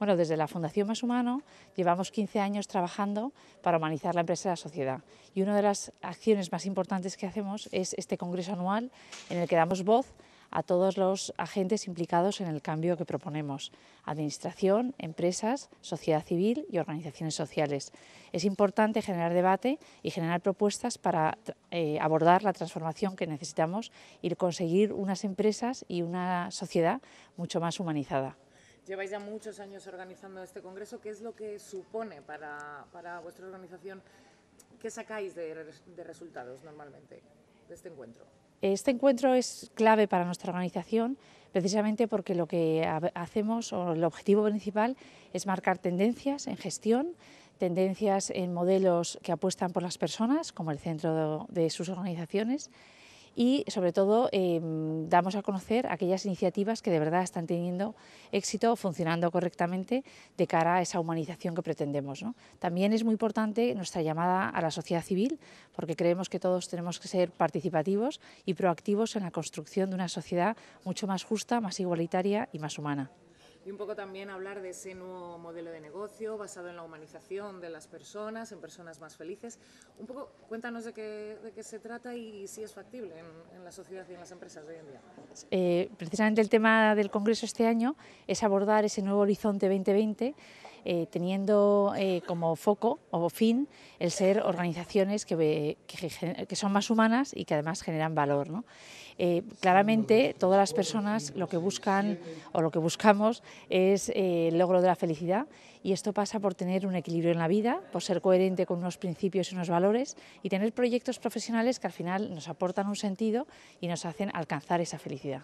Bueno, desde la Fundación Más Humano llevamos 15 años trabajando para humanizar la empresa y la sociedad. Y una de las acciones más importantes que hacemos es este congreso anual en el que damos voz a todos los agentes implicados en el cambio que proponemos, administración, empresas, sociedad civil y organizaciones sociales. Es importante generar debate y generar propuestas para eh, abordar la transformación que necesitamos y conseguir unas empresas y una sociedad mucho más humanizada. Lleváis ya muchos años organizando este congreso. ¿Qué es lo que supone para, vuestra organización? ¿Qué sacáis de, de resultados normalmente de este encuentro? Este encuentro es clave para nuestra organización precisamente porque lo que hacemos o el objetivo principal es marcar tendencias en gestión, tendencias en modelos que apuestan por las personas, como el centro de sus organizaciones, y sobre todo em, damos a conocer aquellas iniciativas que de verdad están teniendo éxito, funcionando correctamente de cara a esa humanización que pretendemos. También es muy importante nuestra llamada a la sociedad civil porque creemos que todos tenemos que ser participativos y proactivos en la construcción de una sociedad mucho más justa, más igualitaria y más humana y un poco también hablar de ese nuevo modelo de negocio basado en la humanización de las personas, en personas más felices. Un poco cuéntanos de qué, de qué se trata y si es factible en, la sociedad y en las empresas de hoy en día. Eh, precisamente el tema del Congreso este año es abordar ese nuevo horizonte 2020 eh, teniendo eh, como foco o fin el ser organizaciones que, son más humanas y que además generan valor. ¿no? Eh, claramente todas las personas lo que buscan o lo que buscamos es el logro de la felicidad y esto pasa por tener un equilibrio en la vida, por ser coherente con unos principios y unos valores y tener proyectos profesionales que al final nos aportan un sentido y nos hacen alcanzar esa felicidad.